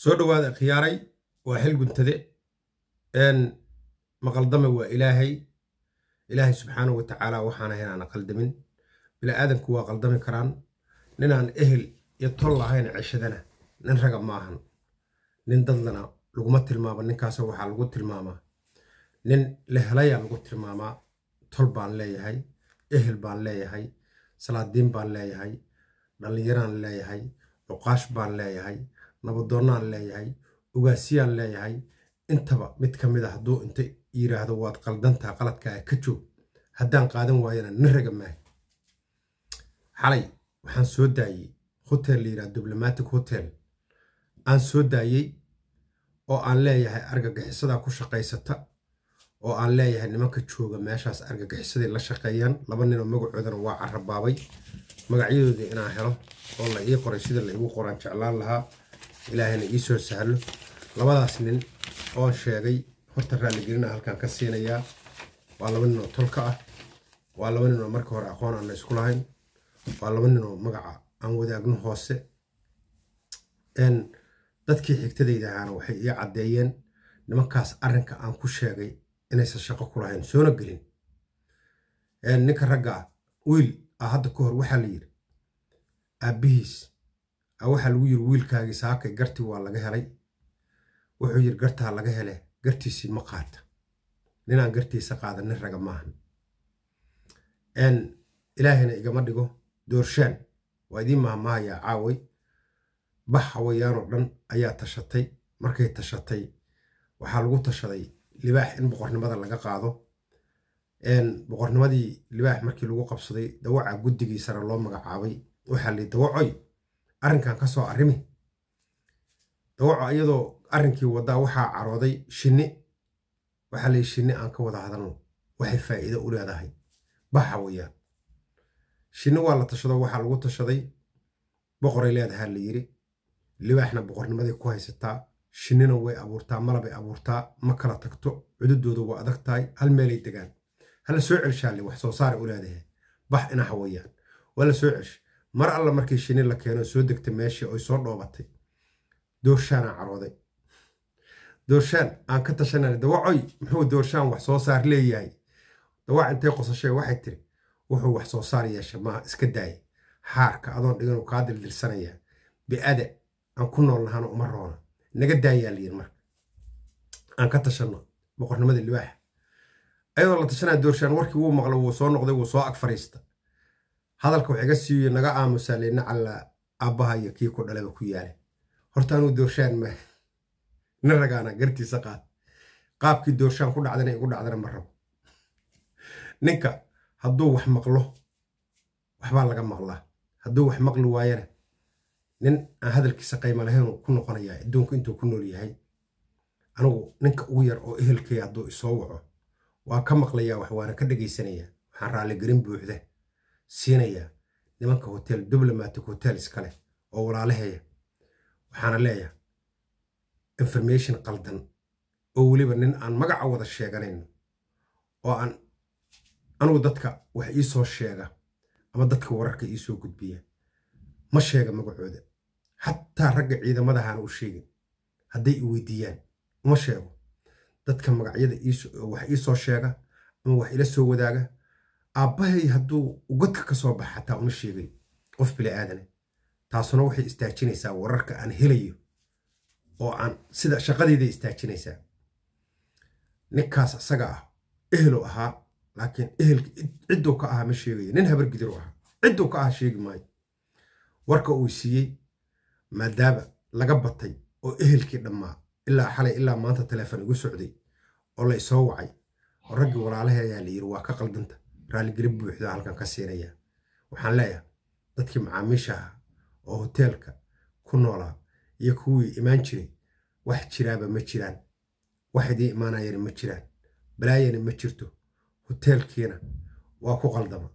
soo dhowaada khiyaaray waa xil guntade maqaldame waa ilaahay ilaahay subxaanau wa tacaala waxaana inaana qaldamin biniaadanku waa qaldami karaan ninaan ehel iyo tol lahayn ceshadana nin raga maahan nin dadlana laguma tilmaamo ninkaasa waxaa lagu tilmaamaa nin la helayaa lagu tilmaamaa tol baan leeyahay ehel baan leeyahay salaadiin baan leeyahay dhallinyaraan leeyahay cuqaash baan leeyahay nabadoonnaan leeyahay ogaasiyaan leeyahay intaba mid ka mid a ah hadduu inta yiraahdo waad qaldantaa qaladkaa ah ka joog haddaan qaadan waayana nin raga maaha xalay waxaan soo daayey hotel la yidhaha diblomatic hotel aan soo daayey oo aan leeyahay argagixisadaa ku shaqaysata oo aan leeyahay nimanka jooga meeshaas argagixisadii la shaqeeyaan laba ninoo magacoodana waa carabaabay magacyadoodii inaan helo oo la ii qoray sida la igu qoraan jeclaan lahaa ilaahayna iisoo sahlo labadaas nin oo sheegay horta raaligelina halkan ka siinayaa waa laba nin oo tolka ah waa laba nin oo marka hore aqoon aan la isku lahayn waa laba nin oo magaca aan wadaagno hoose dadkii xigtadayda ahaana waxay ii caddeeyeen nimankaas arrinka aan ku sheegay inaysan shaqo ku lahayn soona gelin ninka ragga ah, wiil ah hadda ka hor waxaa la yidhi aabbihiis waxaa lagu yiri wiilkaagii saakay gartii waa laga helay wuxuu yiri gartaa laga hele gartiisii ma qaata ninaan gartiisa qaada nin raga maaha ilaahayna igama dhigo doorshaan waa idiin mahmaahayaa caaway bax hawayaanoo dhan ayaa tashatay markay tashatay waxaa lagu tashaday libaax in boqornimada laga qaado boqornimadii libaax markii lagu qabsaday dawaca guddigii sare loo magacaabay waxaa lii dawacoy arrinkan ka soo arrimi dawaco iyadoo arrinkii waddaa waxaa carooday shinni waxaa la yihi shinni aan ka wada hadalno waxay faa'iido u leedahay baxa weeyaan shinni waa la tashado waxaa lagu tashaday boqoray leedahaa la yidhi libaaxna boqornimaday ku haysataa shinnina way abuurtaa malabay abuurtaa ma kala tagto cududooda waa adag tahay hal meelay degaan hala soo celshaa wax soo saara u leedahay bax inaha weeyaan waa la soo celsha mar alla markii shini la keeno soo degtay meeshii oy soo dhoobatay doorshaanaa carooday doorshaan aan ka tashanana dawacoy muxuu doorshaan wax soo saar leeyahay dawaac intay qosashee waxay tiri wuxuu wax soo saar yeesha maa iska daayay xaarka adoon dhiganu kaa dildilsanayaa bi'ada aan ku nool nahana uma roona naga daayaa layihi marka aan ka tashanno boqornimada libaaxa ayadoo la tashanaa doorshaan warkii wuu maqla wuu soo noqday wuu soo ag fariista hadalka wax iga siiyo naga aamusaa leyna calla iyo kii ku dhalaba ku yaale horta anuu doorshaan ma na ragaana gartiisa qaad qaabkii doorshaan ku dhacdana igu dhacdana ma rabo ninka hadduu wax maqlo waxbaa laga maqlaa hadduu wax maqli waayana nin aan hadalkiisa qayma lahayn ku noqonayaa adduunku intuu ku nool yahay anugu ninka ugu yar oo ehelkaya hadduu isoo waco waa ka maqlayaa wax waana ka dhagaysanayaa waxaan raaligelin buuxda siinayaa nimanka hotel diblomatic hotels kale oo walaalaheeya waxaana leeyaha information qaldan oo weliba nin aan magaca wada sheeganayno oo aan anugu dadka wax ii soo sheega ama dadka wararka ii soo gudbiya ma sheega magacooda xataa ragga ciidamadahaana u sheegin hadday i weydiiyaan uma sheego dadka magacyada wax ii soo sheega ama wax ila soo wadaaga aabbahay hadduu ugadka ka soo baxa xataa uma sheegay qof bili aadane taasuna waxay istaajinaysaa wararka aan helayo oo aan sida shaqadeyday istaajinaysaa ninkaas isaga ah ehelu ahaa laakiin ehelka cidduu ka ahaa ma sheegayo nin habargidiru ahaa cidduu ka ahaa sheegi maayo warka uu siiyey maadaaba laga batay oo ehelkii dhammaa ilaa xalay ilaa maanta taleefon igu socday oo la isoo wacay oo raggii walaalahe ayaa la yiri waa ka qaldanta raalligelin buuxdo halkan ka siinaya waxaan leeyahay dadkii macaamiisha ah oo hoteelka ku noolaa iyo kuwii imaan jiray wax jiraaba ma jiraan wax idii imaanayana ma jiraan balaayana ma jirto hoteelkiina waa ku qaldama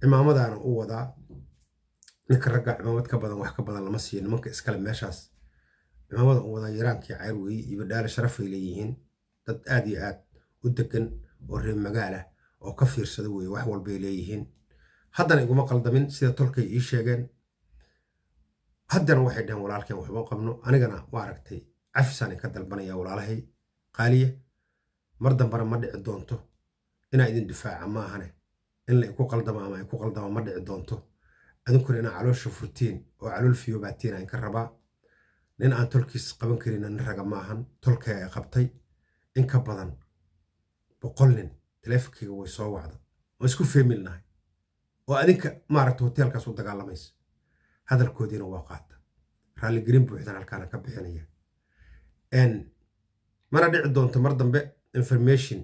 cimaamadaana u wadaa ninka ragga cimaamad ka badan wax ka badan lama siiyo nimanka iskale meeshaas cimaamada u wadaa yaraankii cayr iyo badhaale sharafay leeyihiin dad aad iyo aad u degan oo reer magaal ah oo ka fiirsada weye wax walbay leeyihiin haddana iguma qaldamin sida tolkay ii sheegeen haddana waxay dhaheen walaalkeen waxba qabno anigana waa aragtay cafisaana ka dalbanaya walaalahay qaaliya mar dambana ma dhici doonto inaa idin difaaca maahane in la iku qaldama ama iku qaldama ma dhici doonto idinkuna inaa caloosha furtiin oo calool fiyobaatiina inka rabaa nin aan tolkiis qaban karin nin raga maahan tolkee qabtay in ka badan boqol nin taleefonkayga way soo wacda waan isku feemilnahay oo adinka maaragta hoteelkaas u dagaalamaysa hadalkoodiina waa qaata raalligelin buuxdan halkaana ka bixinaya mana dhici doonto mar dambe information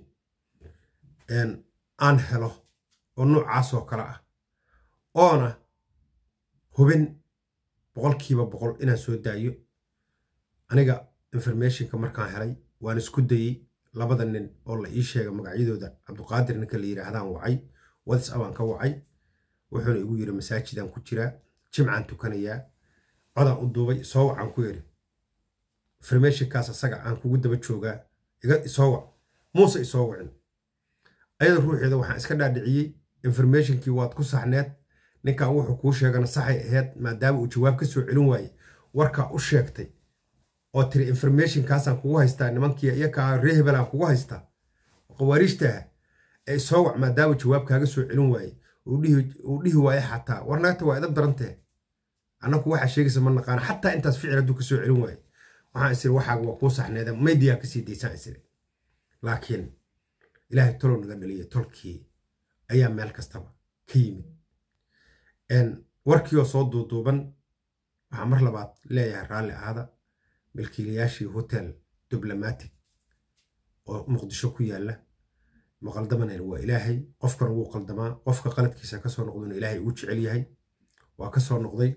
aan helo oo noocaas oo kale ah oona hubin boqolkiiba boqol inaan soo daayo aniga informationka markaan helay waan isku dayey labada nin oo la ii sheegay magacyadooda cabduqaadir ninka la yidhaahdaan wacay abaan ka wacay wuxuuna igu yiri masaajidaan ku jiraa jimcaan tukanayaa codaan u duubay soo wacaan ku yidhi farmeshinkaas asaga aan kugu daba joogaa isoo wac muuse isoo wacin ayada ruuxeeda waxaan iska dhaadhiciyey informashinkii waad ku saxneed ninkan wuxuu kuu sheegana saxay ahayd maadaama uu jawaab ka soo celin waayey warkaa u sheegtay oo tiri informationkaasaan kugu haystaa nimankiia iyakaa ree hebel kugu haysta qawaariijtaah ee soo wac maadaama jawaab kaaga soo celin waaye uu dhihi waaye xataa warnaagta waa idan darantee annaku waxaa sheegaysa ma naqaana xataa intaas ficil hadduu ka celin waaye waxaan isiri waxaaga waa kuu saxneeda maydiyaa kasii daysaan isiri laakiin ilaahay tolow naga dhaliya tolkii ayaa meel kastaba ka yimid warkiioo soo duuduuban waxaa mar labaad leeyahay raalli ahada milkiilayaashii hotel diblomatic oo muqdisho ku yaalla ma waa ilaahay qofkana wuu qaldamaa qofka qaladkiisa kasoo noqduna ilaahay uu jecel yahay waa kasoo noqday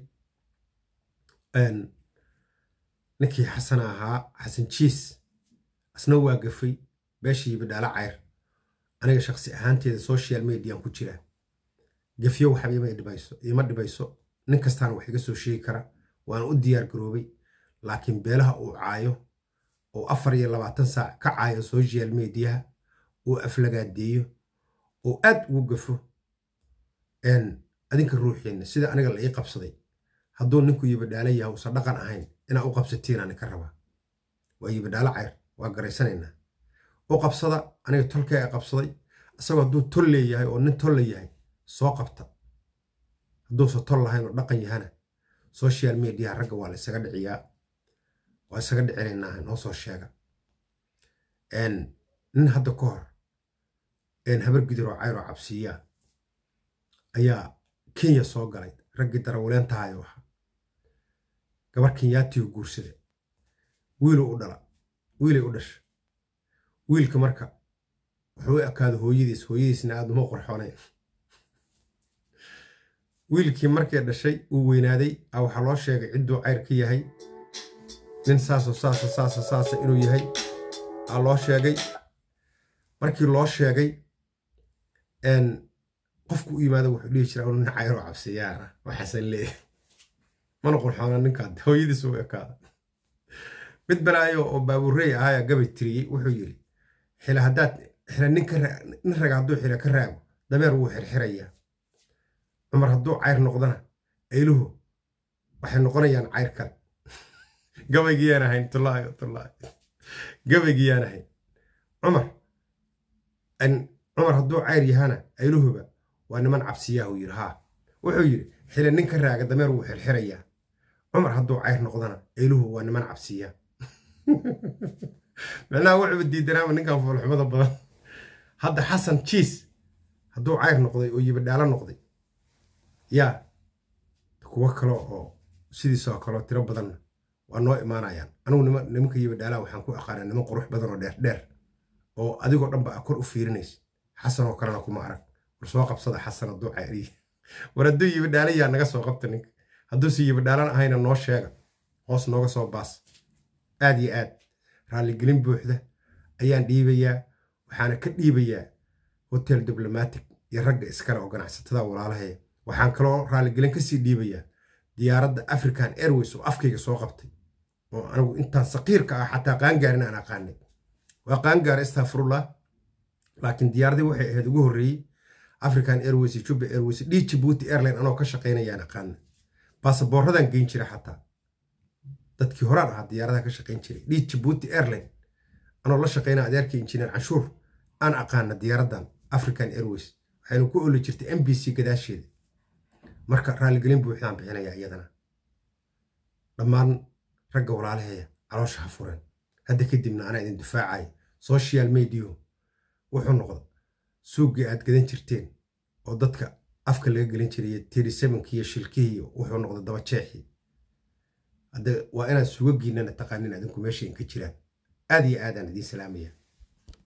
ninkii xasana ahaa xasan jiis asna waa gafay beeshiiba dhaala cayr aniga shaqsi ahaanteeda social mediyan ku jira gafyo waxba ima dhibayso nin kastaana wax iga soo sheegi kara waana u diyaar garoobay laakiin beelaha uu caayo uu afar iyo labaatan saac ka caayo social mediyaha uu aflagaadeeyo uu aad ugu gafo adinka ruuxiina sida aniga la ii qabsaday hadduu ninku yibadhaala yaha usan dhaqan ahayn inaa u qabsatiinaani ka rabaa waa yibadhaalo cayr waa garaysanaynaa u qabsada aniga tolkee qabsaday isagoo hadduu tol leeyahay oo nin tolla yahay soo qabta hadduusan tol lahayn oo dhaqan yahana social mediaha ragga waa laysaga dhiciyaa waa isaga dhicinaynaa noo soo sheega nin hadda ka hor habar oo cayr oo cabsiiyaa ayaa kenya soo galay raggii darawuleen tahayo aha gabar kenyaatigu guursada wiiluu u dhala wiilay u dhasha wiilka marka wuxuu u ekaada hooyadiis hooyadiisna aad uma qorxoonayn wiilkii markii dhashay uu weynaaday a ah, waxaa loo sheegay cidduu cayr ka yahay nin saaso saasa saasa saasa inuu yahay aa loo sheegay markii loo sheegay qofku u yimaada wuxuu dhihi jiraa inu nacayro cabsiyaana ah, waxaasan leeyahay ma noqon xoona ninkaad hooyadiis u ekaada mid balaayo oo baabuurey ahaya gabay tiriyey wuxuu yidhi xila haddaad xila nin raga hadduu xila ka raago dameer wuu xirxirayaa cumar hadduu cayr noqdana eyluhu waxay noqonayaan cayr kale gabaygiyaan ahayn tullaayo tullaayo gabaygiyaan ahayn cumar cumar hadduu cayr yahana ayluhuba waa niman uu yidhi haa wuxuu yidhi xili ninka raaga dameer wuu xirxirayaa cumar hadduu cayr noqdana ayluhu waa niman cabsiya macnaha wuxuuba diidanaama ninkan fuulxumada badan hadda xasan jiis hadduu cayr noqday oo yibadhaalo noqday yaa kuwo kale oo sidiisoo kaleo tiro badanna waa noo imaanayaan anugu nimanka yibadhaalaa waxaan ku aqaana niman qurux badan oo dheerdheer oo adigoo dhanba ba kor u fiirinays xasan oo kalena kuma arag war soo qabsada xasan hadduu caariy war hadduu yibadhaalan yaa naga soo qabta ninka hadduuse yibadhaalan ahayna noo sheega hoos nooga soo baas aad iyo aad raalligelin buuxda ayaan dhiibayaa waxaana ka dhiibayaa hotel diblomatic iyo ragga iskale oo ganacsatada walaalahaya waxaan kaloo raalligelin kasii dhiibayaa diyaaradda african airways oo afkayga soo qabtay oo anigu intaan saqiirka ah xataa qaangaarin aan aqaanay waa qaangaar astafrullah laakiin diyaaradii waxay ahayd ugu horreeyey african airways jubba airways d jibuuti airline anoo ka shaqaynayaan aqaana baasaboorradaan geyn jira xataa dadkii horaan ahaa diyaaradaha ka shaqayn jiray d jibuuti airline anoo la shaqayna adeerka injineer canshuur aan aqaana diyaaraddan african airways waxaynu ku oli jirtay m b c gadaasheeda marka raalligelin buuxdaan bixinaya iyadana dhammaan ragga walaalahaya caloosha ha furen hadda kadibna anaa idin dufaacaya social medio wuxuu noqda suuggii aad gadan jirteen oo dadka afka laga gelin jirayo tirisebanki iyo shilkihiiyo wuxuu noqda daba jeexi waa inaan sugagiinana taqaanin adinku meesha ka jiraan aad iyo aadaan idiin salaamaya